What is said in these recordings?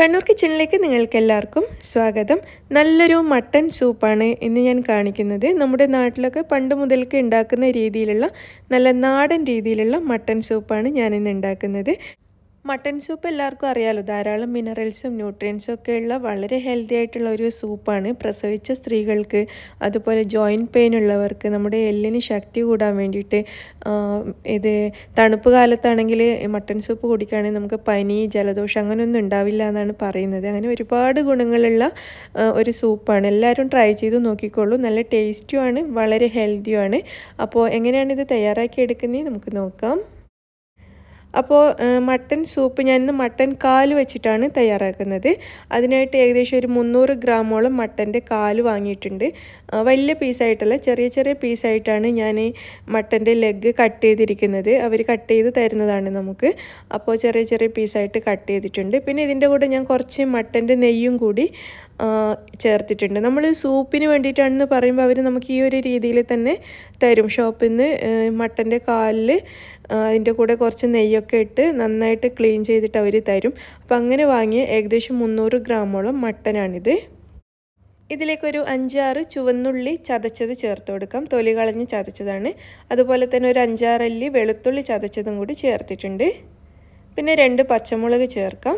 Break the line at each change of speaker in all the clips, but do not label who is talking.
കണ്ണൂർ കിച്ചണിലേക്ക് നിങ്ങൾക്ക് എല്ലാവർക്കും സ്വാഗതം നല്ലൊരു മട്ടൺ സൂപ്പാണ് ഇന്ന് ഞാൻ കാണിക്കുന്നത് നമ്മുടെ നാട്ടിലൊക്കെ പണ്ട് മുതൽക്ക് ഉണ്ടാക്കുന്ന രീതിയിലുള്ള നല്ല നാടൻ രീതിയിലുള്ള മട്ടൺ സൂപ്പാണ് ഞാൻ ഇന്ന് ഉണ്ടാക്കുന്നത് മട്ടൻ സൂപ്പ് എല്ലാവർക്കും അറിയാലോ ധാരാളം മിനറൽസും ന്യൂട്രിയൻസും ഒക്കെ ഉള്ള വളരെ ഹെൽത്തി ആയിട്ടുള്ള ഒരു സൂപ്പാണ് പ്രസവിച്ച സ്ത്രീകൾക്ക് അതുപോലെ ജോയിൻറ്റ് പെയിൻ ഉള്ളവർക്ക് നമ്മുടെ എല്ലിന് ശക്തി കൂടാൻ വേണ്ടിയിട്ട് ഇത് തണുപ്പ് കാലത്താണെങ്കിൽ മട്ടൻ സൂപ്പ് കുടിക്കുകയാണെങ്കിൽ നമുക്ക് പനി ജലദോഷം അങ്ങനെയൊന്നും ഉണ്ടാവില്ല എന്നാണ് പറയുന്നത് അങ്ങനെ ഒരുപാട് ഗുണങ്ങളുള്ള ഒരു സൂപ്പാണ് എല്ലാവരും ട്രൈ ചെയ്ത് നോക്കിക്കോളൂ നല്ല ടേസ്റ്റുമാണ് വളരെ ഹെൽത്തിയുമാണ് അപ്പോൾ എങ്ങനെയാണ് ഇത് തയ്യാറാക്കി എടുക്കുന്നത് നമുക്ക് നോക്കാം അപ്പോൾ മട്ടൻ സൂപ്പ് ഞാൻ ഇന്ന് മട്ടൻ കാൽ വെച്ചിട്ടാണ് തയ്യാറാക്കുന്നത് അതിനായിട്ട് ഏകദേശം ഒരു മുന്നൂറ് ഗ്രാമോളം മട്ടൻ്റെ കാല് വാങ്ങിയിട്ടുണ്ട് വലിയ പീസായിട്ടല്ല ചെറിയ ചെറിയ പീസായിട്ടാണ് ഞാൻ മട്ടൻ്റെ ലെഗ് കട്ട് ചെയ്തിരിക്കുന്നത് അവർ കട്ട് ചെയ്ത് തരുന്നതാണ് നമുക്ക് അപ്പോൾ ചെറിയ ചെറിയ പീസായിട്ട് കട്ട് ചെയ്തിട്ടുണ്ട് പിന്നെ ഇതിൻ്റെ കൂടെ ഞാൻ കുറച്ച് മട്ടൻ്റെ നെയ്യും കൂടി ചേർത്തിട്ടുണ്ട് നമ്മൾ സൂപ്പിന് വേണ്ടിയിട്ടാണെന്ന് പറയുമ്പോൾ അവർ നമുക്ക് ഈ ഒരു രീതിയിൽ തന്നെ തരും ഷോപ്പിൽ നിന്ന് മട്ടൻ്റെ കാലിൽ അതിൻ്റെ കൂടെ കുറച്ച് നെയ്യൊക്കെ ഇട്ട് നന്നായിട്ട് ക്ലീൻ ചെയ്തിട്ട് അവർ തരും അപ്പം അങ്ങനെ വാങ്ങിയ ഏകദേശം മുന്നൂറ് ഗ്രാമോളം മട്ടനാണിത് ഇതിലേക്കൊരു അഞ്ചാറ് ചുവന്നുള്ളി ചതച്ചത് ചേർത്ത് കൊടുക്കാം തൊലി കളഞ്ഞ് ചതച്ചതാണ് അതുപോലെ തന്നെ ഒരു അഞ്ചാറല്ലി വെളുത്തുള്ളി ചതച്ചതും കൂടി ചേർത്തിട്ടുണ്ട് പിന്നെ രണ്ട് പച്ചമുളക് ചേർക്കാം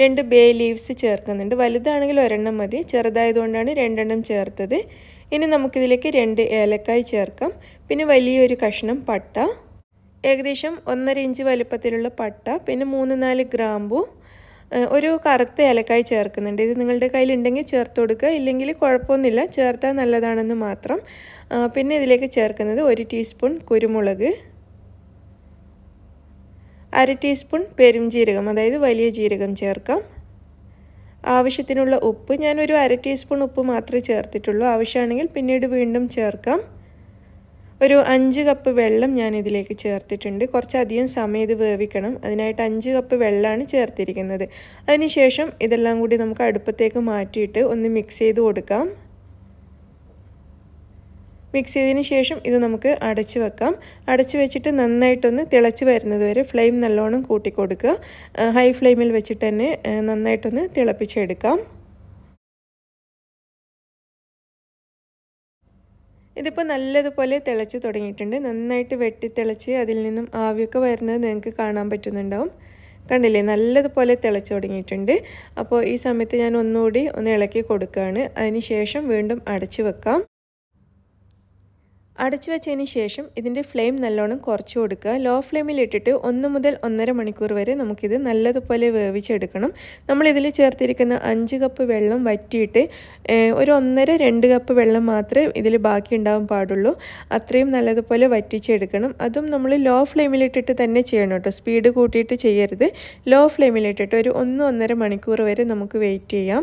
രണ്ട് ബേ ലീവ്സ് ചേർക്കുന്നുണ്ട് വലുതാണെങ്കിൽ ഒരെണ്ണം മതി ചെറുതായതുകൊണ്ടാണ് രണ്ടെണ്ണം ചേർത്തത് ഇനി നമുക്കിതിലേക്ക് രണ്ട് ഏലക്കായ് ചേർക്കാം പിന്നെ വലിയൊരു കഷ്ണം പട്ട ഏകദേശം ഒന്നര ഇഞ്ച് വലുപ്പത്തിലുള്ള പട്ട പിന്നെ മൂന്ന് നാല് ഗ്രാമ്പു ഒരു കറുത്ത ഏലക്കായ് ചേർക്കുന്നുണ്ട് ഇത് നിങ്ങളുടെ കയ്യിലുണ്ടെങ്കിൽ ചേർത്ത് കൊടുക്കുക ഇല്ലെങ്കിൽ കുഴപ്പമൊന്നുമില്ല ചേർത്താൽ നല്ലതാണെന്ന് മാത്രം പിന്നെ ഇതിലേക്ക് ചേർക്കുന്നത് ഒരു ടീസ്പൂൺ കുരുമുളക് അര ടീസ്പൂൺ പെരും ജീരകം അതായത് വലിയ ജീരകം ചേർക്കാം ആവശ്യത്തിനുള്ള ഉപ്പ് ഞാനൊരു അര ടീസ്പൂൺ ഉപ്പ് മാത്രമേ ചേർത്തിട്ടുള്ളൂ ആവശ്യമാണെങ്കിൽ പിന്നീട് വീണ്ടും ചേർക്കാം ഒരു അഞ്ച് കപ്പ് വെള്ളം ഞാൻ ഇതിലേക്ക് ചേർത്തിട്ടുണ്ട് കുറച്ചധികം സമയം ഇത് വേവിക്കണം അതിനായിട്ട് അഞ്ച് കപ്പ് വെള്ളമാണ് ചേർത്തിരിക്കുന്നത് അതിനുശേഷം ഇതെല്ലാം കൂടി നമുക്ക് അടുപ്പത്തേക്ക് മാറ്റിയിട്ട് ഒന്ന് മിക്സ് ചെയ്ത് കൊടുക്കാം മിക്സ് ചെയ്തതിന് ശേഷം ഇത് നമുക്ക് അടച്ച് വെക്കാം അടച്ച് വെച്ചിട്ട് നന്നായിട്ടൊന്ന് തിളച്ച് വരുന്നത് വരെ ഫ്ലെയിം നല്ലോണം കൂട്ടിക്കൊടുക്കുക ഹൈ ഫ്ലെയിമിൽ വെച്ചിട്ട് തന്നെ നന്നായിട്ടൊന്ന് തിളപ്പിച്ചെടുക്കാം ഇതിപ്പോൾ നല്ലതുപോലെ തിളച്ച് തുടങ്ങിയിട്ടുണ്ട് നന്നായിട്ട് വെട്ടിത്തിളച്ച് അതിൽ നിന്നും ആവിയൊക്കെ വരുന്നത് നിങ്ങൾക്ക് കാണാൻ പറ്റുന്നുണ്ടാവും കണ്ടില്ലേ നല്ലതുപോലെ തിളച്ച് തുടങ്ങിയിട്ടുണ്ട് അപ്പോൾ ഈ സമയത്ത് ഞാൻ ഒന്നുകൂടി ഒന്ന് ഇളക്കി കൊടുക്കുകയാണ് അതിന് ശേഷം വീണ്ടും അടച്ചു വെക്കാം അടച്ചു വെച്ചതിന് ശേഷം ഇതിൻ്റെ ഫ്ലെയിം നല്ലോണം കുറച്ച് കൊടുക്കുക ലോ ഫ്ലെയിമിലിട്ടിട്ട് ഒന്ന് മുതൽ ഒന്നര മണിക്കൂർ വരെ നമുക്കിത് നല്ലതുപോലെ വേവിച്ചെടുക്കണം നമ്മളിതിൽ ചേർത്തിരിക്കുന്ന അഞ്ച് കപ്പ് വെള്ളം വറ്റിയിട്ട് ഒരു ഒന്നര രണ്ട് കപ്പ് വെള്ളം മാത്രമേ ഇതിൽ ബാക്കി ഉണ്ടാവാൻ പാടുള്ളൂ അത്രയും നല്ലതുപോലെ വറ്റിച്ചെടുക്കണം അതും നമ്മൾ ലോ ഫ്ലെയിമിലിട്ടിട്ട് തന്നെ ചെയ്യണം കേട്ടോ സ്പീഡ് കൂട്ടിയിട്ട് ചെയ്യരുത് ലോ ഫ്ലെയിമിലിട്ടിട്ട് ഒരു ഒന്ന് ഒന്നര മണിക്കൂർ വരെ നമുക്ക് വെയിറ്റ് ചെയ്യാം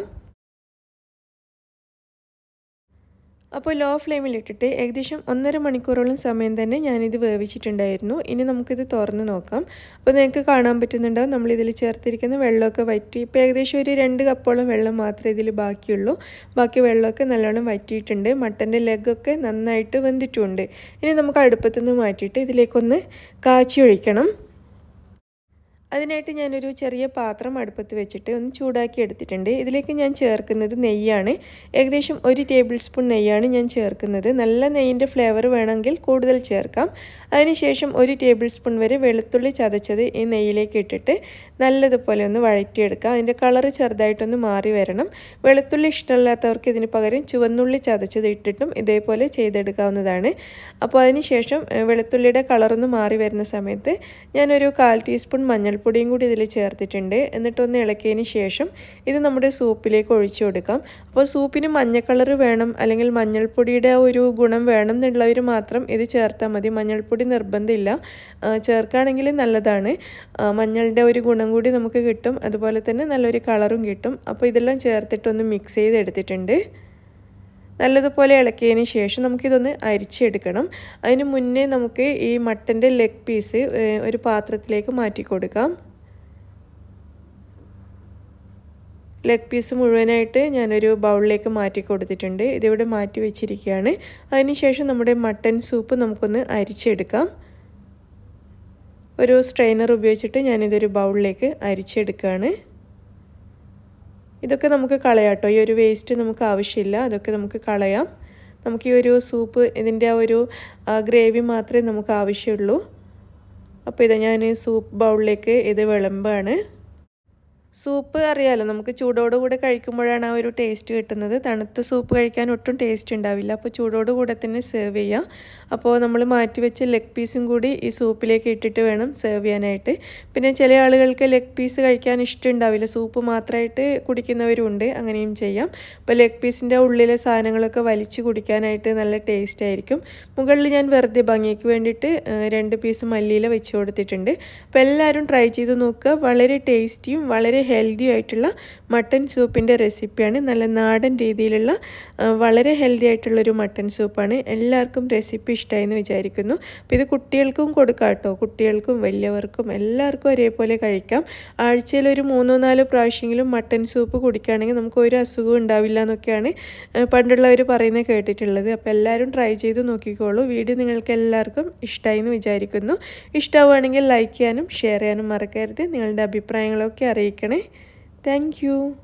അപ്പോൾ ലോ ഫ്ലെയിമിലിട്ടിട്ട് ഏകദേശം ഒന്നര മണിക്കൂറോളം സമയം തന്നെ ഞാനിത് വേവിച്ചിട്ടുണ്ടായിരുന്നു ഇനി നമുക്കിത് തുറന്ന് നോക്കാം അപ്പോൾ നിങ്ങൾക്ക് കാണാൻ പറ്റുന്നുണ്ടാവും നമ്മളിതിൽ ചേർത്തിരിക്കുന്ന വെള്ളമൊക്കെ വറ്റി ഇപ്പോൾ ഏകദേശം ഒരു രണ്ട് കപ്പോളം വെള്ളം മാത്രമേ ഇതിൽ ബാക്കിയുള്ളൂ ബാക്കി വെള്ളമൊക്കെ നല്ലോണം വറ്റിയിട്ടുണ്ട് മട്ടൻ്റെ ലെഗൊക്കെ നന്നായിട്ട് വെന്തിട്ടുമുണ്ട് ഇനി നമുക്ക് അടുപ്പത്തുനിന്ന് മാറ്റിയിട്ട് ഇതിലേക്കൊന്ന് കാച്ചി ഒഴിക്കണം അതിനായിട്ട് ഞാനൊരു ചെറിയ പാത്രം അടുപ്പത്ത് വെച്ചിട്ട് ഒന്ന് ചൂടാക്കി എടുത്തിട്ടുണ്ട് ഇതിലേക്ക് ഞാൻ ചേർക്കുന്നത് നെയ്യാണ് ഏകദേശം ഒരു ടേബിൾ സ്പൂൺ നെയ്യാണ് ഞാൻ ചേർക്കുന്നത് നല്ല നെയ്യിൻ്റെ ഫ്ലേവർ വേണമെങ്കിൽ കൂടുതൽ ചേർക്കാം അതിനുശേഷം ഒരു ടേബിൾ സ്പൂൺ വരെ വെളുത്തുള്ളി ചതച്ചത് ഈ നെയ്യിലേക്ക് ഇട്ടിട്ട് നല്ലതുപോലെ ഒന്ന് വഴറ്റിയെടുക്കുക അതിൻ്റെ കളറ് ചെറുതായിട്ടൊന്ന് മാറി വരണം വെളുത്തുള്ളി ഇഷ്ടമല്ലാത്തവർക്ക് ഇതിന് പകരം ചുവന്നുള്ളി ചതച്ചത് ഇട്ടിട്ടും ഇതേപോലെ ചെയ്തെടുക്കാവുന്നതാണ് അപ്പോൾ അതിനുശേഷം വെളുത്തുള്ളിയുടെ കളറൊന്ന് മാറി വരുന്ന സമയത്ത് ഞാനൊരു കാൽ ടീസ്പൂൺ മഞ്ഞൾ മഞ്ഞൾപ്പൊടിയും കൂടി ഇതിൽ ചേർത്തിട്ടുണ്ട് എന്നിട്ടൊന്ന് ഇളക്കിയതിന് ശേഷം ഇത് നമ്മുടെ സൂപ്പിലേക്ക് ഒഴിച്ചു കൊടുക്കാം അപ്പോൾ സൂപ്പിന് മഞ്ഞ കളർ വേണം അല്ലെങ്കിൽ മഞ്ഞൾപ്പൊടിയുടെ ഒരു ഗുണം വേണം എന്നുള്ളവർ മാത്രം ഇത് ചേർത്താൽ മതി മഞ്ഞൾപ്പൊടി നിർബന്ധമില്ല ചേർക്കുകയാണെങ്കിൽ നല്ലതാണ് മഞ്ഞളുടെ ഒരു ഗുണം കൂടി നമുക്ക് കിട്ടും അതുപോലെ തന്നെ നല്ലൊരു കളറും കിട്ടും അപ്പോൾ ഇതെല്ലാം ചേർത്തിട്ടൊന്ന് മിക്സ് ചെയ്തെടുത്തിട്ടുണ്ട് നല്ലതുപോലെ ഇളക്കിയതിന് ശേഷം നമുക്കിതൊന്ന് അരിച്ചെടുക്കണം അതിന് മുന്നേ നമുക്ക് ഈ മട്ടൻ്റെ ലെഗ് പീസ് ഒരു പാത്രത്തിലേക്ക് മാറ്റി കൊടുക്കാം ലെഗ് പീസ് മുഴുവനായിട്ട് ഞാനൊരു ബൗളിലേക്ക് മാറ്റി കൊടുത്തിട്ടുണ്ട് ഇതിവിടെ മാറ്റി വെച്ചിരിക്കുകയാണ് അതിനുശേഷം നമ്മുടെ മട്ടൻ സൂപ്പ് നമുക്കൊന്ന് അരിച്ചെടുക്കാം ഒരു സ്ട്രെയിനർ ഉപയോഗിച്ചിട്ട് ഞാനിതൊരു ബൗളിലേക്ക് അരിച്ചെടുക്കുകയാണ് ഇതൊക്കെ നമുക്ക് കളയാം കേട്ടോ ഈ ഒരു വേസ്റ്റ് നമുക്ക് ആവശ്യമില്ല അതൊക്കെ നമുക്ക് കളയാം നമുക്ക് ഈ ഒരു സൂപ്പ് ഇതിൻ്റെ ആ ഒരു ഗ്രേവി മാത്രമേ നമുക്ക് ആവശ്യമുള്ളൂ അപ്പോൾ ഇത് ഞാൻ സൂപ്പ് ബൗളിലേക്ക് ഇത് വിളമ്പാണ് സൂപ്പ് അറിയാമല്ലോ നമുക്ക് ചൂടോടുകൂടെ കഴിക്കുമ്പോഴാണ് ആ ഒരു ടേസ്റ്റ് കിട്ടുന്നത് തണുത്ത സൂപ്പ് കഴിക്കാൻ ഒട്ടും ടേസ്റ്റ് ഉണ്ടാവില്ല അപ്പോൾ ചൂടോടുകൂടെ തന്നെ സെർവ് ചെയ്യാം അപ്പോൾ നമ്മൾ മാറ്റി വെച്ച ലെഗ് പീസും കൂടി ഈ സൂപ്പിലേക്ക് ഇട്ടിട്ട് വേണം സെർവ് ചെയ്യാനായിട്ട് പിന്നെ ചില ആളുകൾക്ക് ലെഗ് പീസ് കഴിക്കാൻ ഇഷ്ടമുണ്ടാവില്ല സൂപ്പ് മാത്രമായിട്ട് കുടിക്കുന്നവരുണ്ട് അങ്ങനെയും ചെയ്യാം അപ്പോൾ ലെഗ് പീസിൻ്റെ ഉള്ളിലെ സാധനങ്ങളൊക്കെ വലിച്ച് കുടിക്കാനായിട്ട് നല്ല ടേസ്റ്റ് ആയിരിക്കും മുകളിൽ ഞാൻ വെറുതെ ഭംഗിക്ക് വേണ്ടിയിട്ട് രണ്ട് പീസ് മല്ലിയില വെച്ച് കൊടുത്തിട്ടുണ്ട് അപ്പോൾ എല്ലാവരും ട്രൈ ചെയ്ത് നോക്കുക വളരെ ടേസ്റ്റിയും വളരെ ഹെൽത്തി ആയിട്ടുള്ള മട്ടൻ സൂപ്പിൻ്റെ റെസിപ്പിയാണ് നല്ല നാടൻ രീതിയിലുള്ള വളരെ ഹെൽത്തി ആയിട്ടുള്ളൊരു മട്ടൻ സൂപ്പാണ് എല്ലാവർക്കും റെസിപ്പി എന്ന് വിചാരിക്കുന്നു അപ്പോൾ ഇത് കുട്ടികൾക്കും കൊടുക്കാം കേട്ടോ കുട്ടികൾക്കും വലിയവർക്കും എല്ലാവർക്കും ഒരേപോലെ കഴിക്കാം ആഴ്ചയിൽ ഒരു മൂന്നോ നാലോ പ്രാവശ്യമെങ്കിലും മട്ടൻ സൂപ്പ് കുടിക്കുകയാണെങ്കിൽ നമുക്ക് ഒരു അസുഖവും ഉണ്ടാവില്ല എന്നൊക്കെയാണ് പണ്ടുള്ളവർ പറയുന്നത് കേട്ടിട്ടുള്ളത് അപ്പോൾ എല്ലാവരും ട്രൈ ചെയ്ത് നോക്കിക്കോളൂ വീഡിയോ നിങ്ങൾക്ക് എല്ലാവർക്കും ഇഷ്ടമായി എന്ന് വിചാരിക്കുന്നു ഇഷ്ടമാണെങ്കിൽ ലൈക്ക് ചെയ്യാനും ഷെയർ ചെയ്യാനും മറക്കരുത് നിങ്ങളുടെ അഭിപ്രായങ്ങളൊക്കെ അറിയിക്കണം thank you